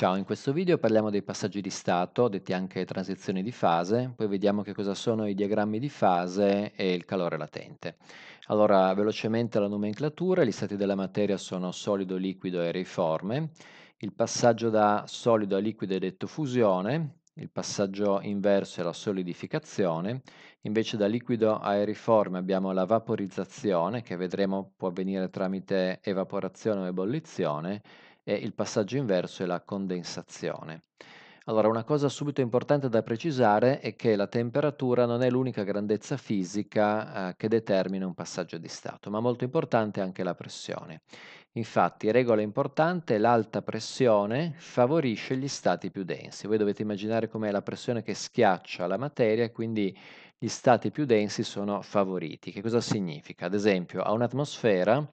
Ciao, in questo video parliamo dei passaggi di stato, detti anche transizioni di fase, poi vediamo che cosa sono i diagrammi di fase e il calore latente. Allora, velocemente la nomenclatura, gli stati della materia sono solido, liquido e aeriforme, il passaggio da solido a liquido è detto fusione, il passaggio inverso è la solidificazione, invece da liquido a aeriforme abbiamo la vaporizzazione che vedremo può avvenire tramite evaporazione o ebollizione, e il passaggio inverso è la condensazione. Allora, una cosa subito importante da precisare è che la temperatura non è l'unica grandezza fisica eh, che determina un passaggio di stato, ma molto importante anche la pressione. Infatti, regola importante, l'alta pressione favorisce gli stati più densi. Voi dovete immaginare com'è la pressione che schiaccia la materia quindi gli stati più densi sono favoriti. Che cosa significa? Ad esempio, a un'atmosfera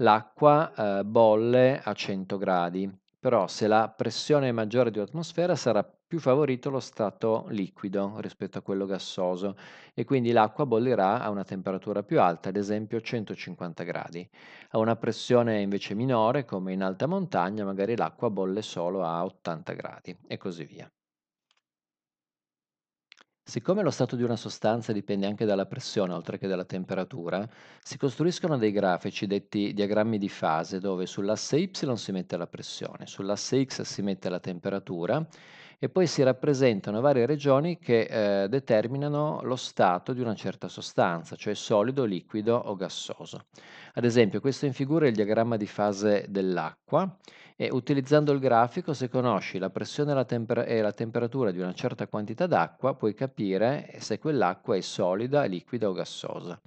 l'acqua eh, bolle a 100 gradi, però se la pressione è maggiore di un'atmosfera sarà più favorito lo stato liquido rispetto a quello gassoso e quindi l'acqua bollirà a una temperatura più alta, ad esempio 150 gradi. A una pressione invece minore, come in alta montagna, magari l'acqua bolle solo a 80 gradi e così via. Siccome lo stato di una sostanza dipende anche dalla pressione oltre che dalla temperatura, si costruiscono dei grafici detti diagrammi di fase dove sull'asse Y si mette la pressione, sull'asse X si mette la temperatura e poi si rappresentano varie regioni che eh, determinano lo stato di una certa sostanza, cioè solido, liquido o gassoso. Ad esempio, questo in figura è il diagramma di fase dell'acqua e utilizzando il grafico, se conosci la pressione e la, temper e la temperatura di una certa quantità d'acqua, puoi capire se quell'acqua è solida, liquida o gassosa.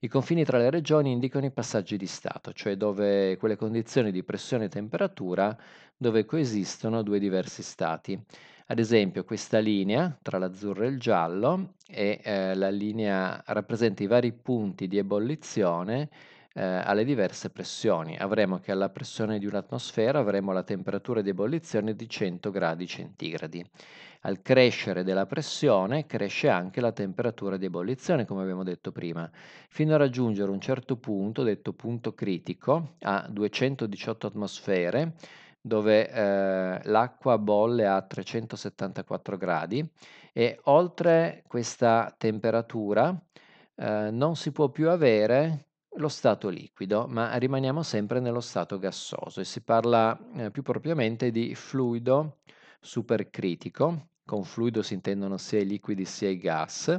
I confini tra le regioni indicano i passaggi di stato, cioè dove quelle condizioni di pressione e temperatura dove coesistono due diversi stati. Ad esempio questa linea tra l'azzurro e il giallo e eh, la linea rappresenta i vari punti di ebollizione eh, alle diverse pressioni. Avremo che alla pressione di un'atmosfera avremo la temperatura di ebollizione di 100 gradi centigradi. Al crescere della pressione cresce anche la temperatura di ebollizione, come abbiamo detto prima, fino a raggiungere un certo punto, detto punto critico, a 218 atmosfere, dove eh, l'acqua bolle a 374 gradi e oltre questa temperatura eh, non si può più avere lo stato liquido, ma rimaniamo sempre nello stato gassoso e si parla eh, più propriamente di fluido supercritico, con fluido si intendono sia i liquidi sia i gas,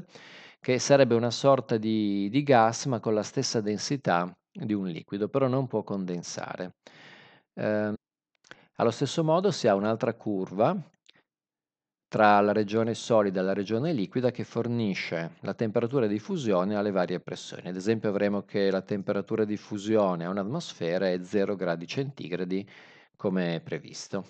che sarebbe una sorta di, di gas ma con la stessa densità di un liquido, però non può condensare. Eh, allo stesso modo si ha un'altra curva tra la regione solida e la regione liquida che fornisce la temperatura di fusione alle varie pressioni. Ad esempio avremo che la temperatura di fusione a un'atmosfera è 0 gradi centigradi come previsto.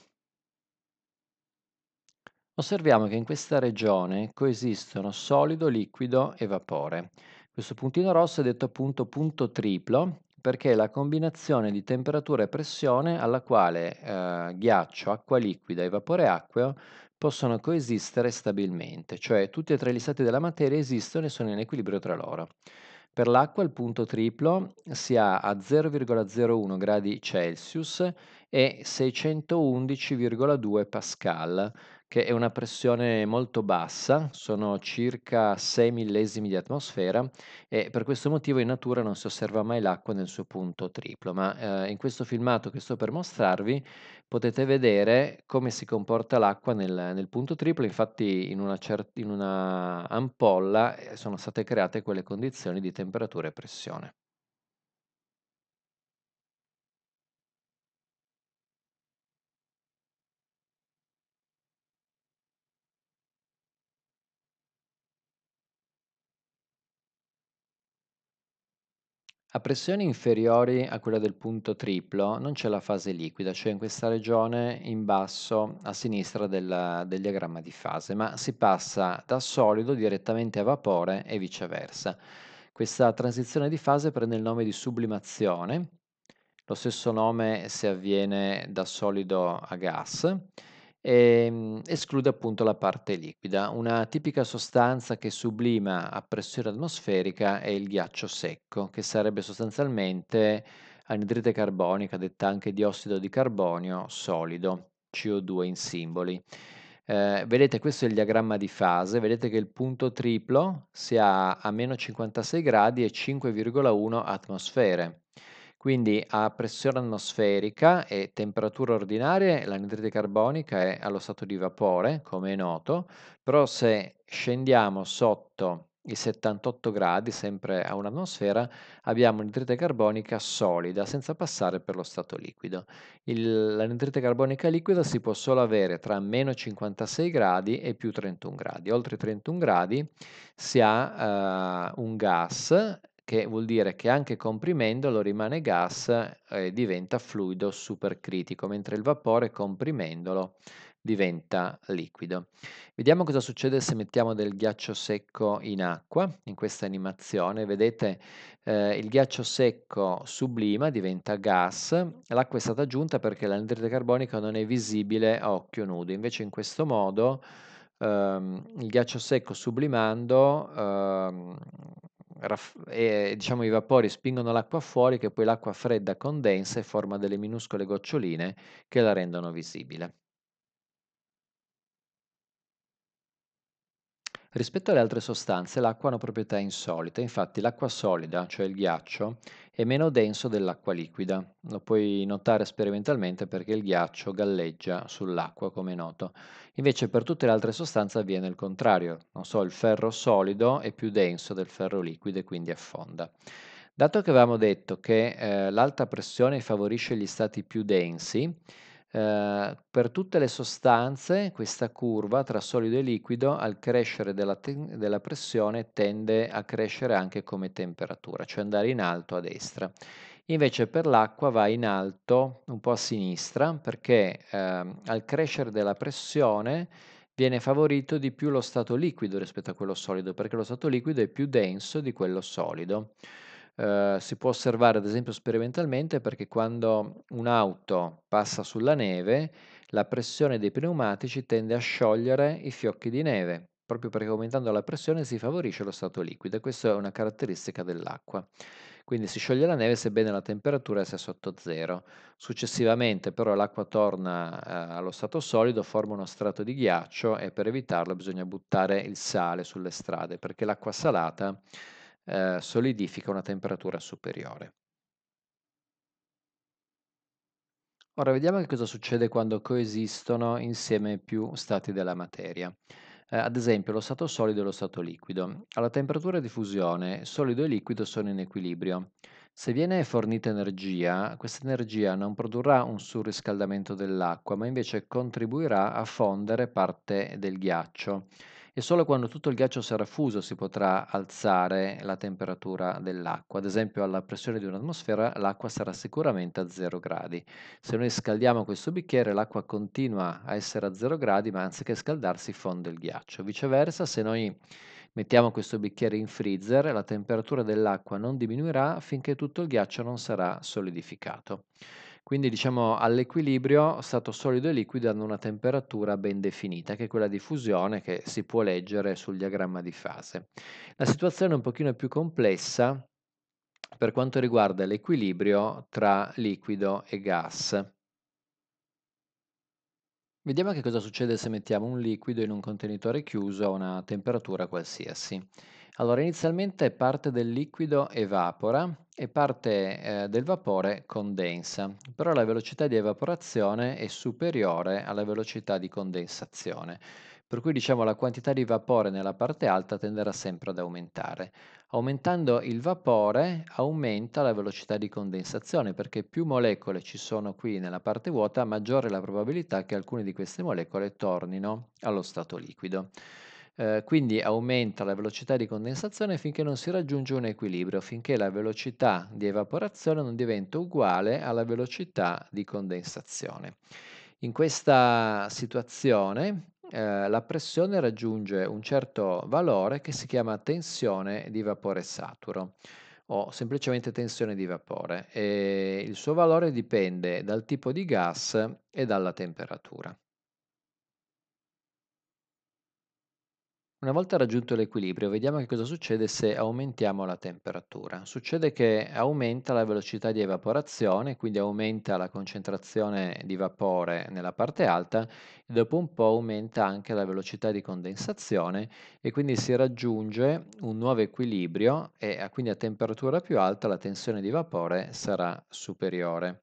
Osserviamo che in questa regione coesistono solido, liquido e vapore. Questo puntino rosso è detto appunto punto triplo perché è la combinazione di temperatura e pressione alla quale eh, ghiaccio, acqua liquida e vapore acqueo possono coesistere stabilmente, cioè tutti e tre gli stati della materia esistono e sono in equilibrio tra loro. Per l'acqua il punto triplo si ha a 0,01 gradi Celsius e 611,2 Pascal, che è una pressione molto bassa, sono circa 6 millesimi di atmosfera e per questo motivo in natura non si osserva mai l'acqua nel suo punto triplo, ma eh, in questo filmato che sto per mostrarvi potete vedere come si comporta l'acqua nel, nel, punto triplo, infatti in una, in una ampolla eh, sono state create quelle condizioni di temperatura e pressione. A pressioni inferiori a quella del punto triplo non c'è la fase liquida, cioè in questa regione in basso a sinistra del, del, diagramma di fase, ma si passa da solido direttamente a vapore e viceversa. Questa transizione di fase prende il nome di sublimazione, lo stesso nome se avviene da solido a gas e ehm, esclude appunto la parte liquida. Una tipica sostanza che sublima a pressione atmosferica è il ghiaccio secco, che sarebbe sostanzialmente anidride carbonica, detta anche diossido di carbonio solido, CO2 in simboli. Eh, vedete questo è il diagramma di fase, vedete che il punto triplo si ha a meno 56 gradi e 5,1 atmosfere. Quindi a pressione atmosferica e temperatura ordinaria l'anidride carbonica è allo stato di vapore, come è noto, però se scendiamo sotto i 78 gradi, sempre a un'atmosfera, abbiamo anidride carbonica solida senza passare per lo stato liquido. Il, l'anidride carbonica liquida si può solo avere tra meno 56 gradi e più 31 gradi. Oltre i 31 gradi si ha eh, un gas che vuol dire che anche comprimendolo rimane gas eh, e diventa fluido supercritico, mentre il vapore comprimendolo diventa liquido. Vediamo cosa succede se mettiamo del ghiaccio secco in acqua, in questa animazione vedete eh, il ghiaccio secco sublima, diventa gas, l'acqua è stata aggiunta perché l'anidride carbonica non è visibile a occhio nudo, invece in questo modo ehm, il ghiaccio secco sublimando ehm, e, eh, diciamo, i vapori spingono l'acqua fuori che poi l'acqua fredda condensa e forma delle minuscole goccioline che la rendono visibile. Rispetto alle altre sostanze l'acqua ha una proprietà insolita, infatti l'acqua solida, cioè il ghiaccio, e meno denso dell'acqua liquida. Lo puoi notare sperimentalmente perché il ghiaccio galleggia sull'acqua, come è noto. Invece per tutte le altre sostanze avviene il contrario. Non so, il ferro solido è più denso del ferro liquido e quindi affonda. Dato che avevamo detto che eh, l'alta pressione favorisce gli stati più densi, Ehm, per tutte le sostanze questa curva tra solido e liquido al crescere della, della pressione tende a crescere anche come temperatura, cioè andare in alto a destra. Invece per l'acqua va in alto un po' a sinistra perché eh, al crescere della pressione viene favorito di più lo stato liquido rispetto a quello solido perché lo stato liquido è più denso di quello solido. Uhm, si può osservare ad esempio sperimentalmente perché quando un'auto passa sulla neve la pressione dei pneumatici tende a sciogliere i fiocchi di neve proprio perché aumentando la pressione si favorisce lo stato liquido e questa è una caratteristica dell'acqua. Quindi si scioglie la neve sebbene la temperatura sia sotto zero. Successivamente però l'acqua torna eh, allo stato solido, forma uno strato di ghiaccio e per evitarlo bisogna buttare il sale sulle strade perché l'acqua salata eh, solidifica a una temperatura superiore. Ora vediamo che cosa succede quando coesistono insieme più stati della materia. Eh, ad esempio lo stato solido e lo stato liquido. Alla temperatura di fusione solido e liquido sono in equilibrio. Se viene fornita energia, questa energia non produrrà un surriscaldamento dell'acqua, ma invece contribuirà a fondere parte del ghiaccio e solo quando tutto il ghiaccio sarà fuso si potrà alzare la temperatura dell'acqua. Ad esempio alla pressione di un'atmosfera l'acqua sarà sicuramente a 0 gradi. Se noi scaldiamo questo bicchiere l'acqua continua a essere a 0 gradi ma anziché scaldarsi fonde il ghiaccio. Viceversa se noi mettiamo questo bicchiere in freezer la temperatura dell'acqua non diminuirà finché tutto il ghiaccio non sarà solidificato. Quindi diciamo all'equilibrio stato solido e liquido hanno una temperatura ben definita, che è quella di fusione che si può leggere sul diagramma di fase. La situazione è un pochino più complessa per quanto riguarda l'equilibrio tra liquido e gas. Vediamo che cosa succede se mettiamo un liquido in un contenitore chiuso a una temperatura qualsiasi. Allora, inizialmente parte del liquido evapora e parte eh, del vapore condensa, però la velocità di evaporazione è superiore alla velocità di condensazione, per cui diciamo la quantità di vapore nella parte alta tenderà sempre ad aumentare. Aumentando il vapore aumenta la velocità di condensazione perché più molecole ci sono qui nella parte vuota, maggiore è la probabilità che alcune di queste molecole tornino allo stato liquido. Eh, quindi aumenta la velocità di condensazione finché non si raggiunge un equilibrio, finché la velocità di evaporazione non diventa uguale alla velocità di condensazione. In questa situazione eh, la pressione raggiunge un certo valore che si chiama tensione di vapore saturo o semplicemente tensione di vapore e il suo valore dipende dal tipo di gas e dalla temperatura. Una volta raggiunto l'equilibrio, vediamo che cosa succede se aumentiamo la temperatura. Succede che aumenta la velocità di evaporazione, quindi aumenta la concentrazione di vapore nella parte alta e dopo un po' aumenta anche la velocità di condensazione e quindi si raggiunge un nuovo equilibrio e quindi a temperatura più alta la tensione di vapore sarà superiore.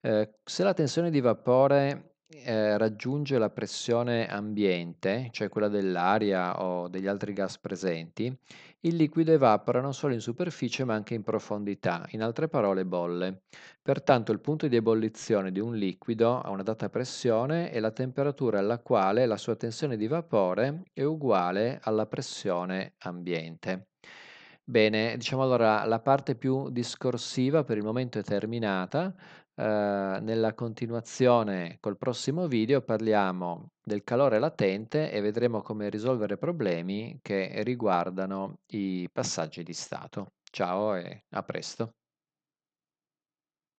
Eh, se la tensione di vapore eh, raggiunge la pressione ambiente, cioè quella dell'aria o degli altri gas presenti, il liquido evapora non solo in superficie ma anche in profondità, in altre parole bolle. Pertanto il punto di ebollizione di un liquido a una data pressione è la temperatura alla quale la sua tensione di vapore è uguale alla pressione ambiente. Bene, diciamo allora la parte più discorsiva per il momento è terminata. Eh, nella continuazione col prossimo video parliamo del calore latente e vedremo come risolvere problemi che riguardano i passaggi di stato. Ciao e a presto.